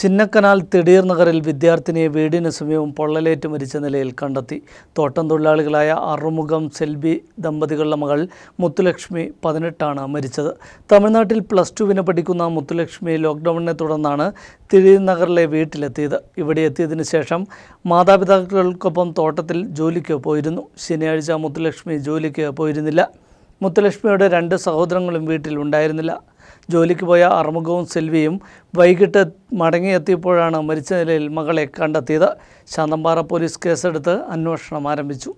ചിന്നക്കനാൽ തിടീർ നഗറിൽ വിദ്യാർത്ഥിനിയെ വീടിന് സമീപം പൊള്ളലേറ്റ് മരിച്ച നിലയിൽ കണ്ടെത്തി തോട്ടം തൊഴിലാളികളായ അറുമുഖം സെൽബി ദമ്പതികളുടെ മകൾ മുത്തുലക്ഷ്മി പതിനെട്ടാണ് മരിച്ചത് തമിഴ്നാട്ടിൽ പ്ലസ് ടുവിന് പഠിക്കുന്ന മുത്തുലക്ഷ്മി ലോക്ക്ഡൗണിനെ തുടർന്നാണ് തിടീർ നഗറിലെ വീട്ടിലെത്തിയത് ഇവിടെ എത്തിയതിനു ശേഷം മാതാപിതാക്കൾക്കൊപ്പം തോട്ടത്തിൽ ജോലിക്ക് പോയിരുന്നു ശനിയാഴ്ച മുത്തുലക്ഷ്മി ജോലിക്ക് പോയിരുന്നില്ല മുത്തുലക്ഷ്മിയുടെ രണ്ട് സഹോദരങ്ങളും വീട്ടിൽ ഉണ്ടായിരുന്നില്ല ജോലിക്ക് പോയ അറുമുഖവും സെൽവിയും വൈകിട്ട് മടങ്ങിയെത്തിയപ്പോഴാണ് മരിച്ച നിലയിൽ മകളെ കണ്ടെത്തിയത് ശാന്തമ്പാറ പോലീസ് കേസെടുത്ത് അന്വേഷണം ആരംഭിച്ചു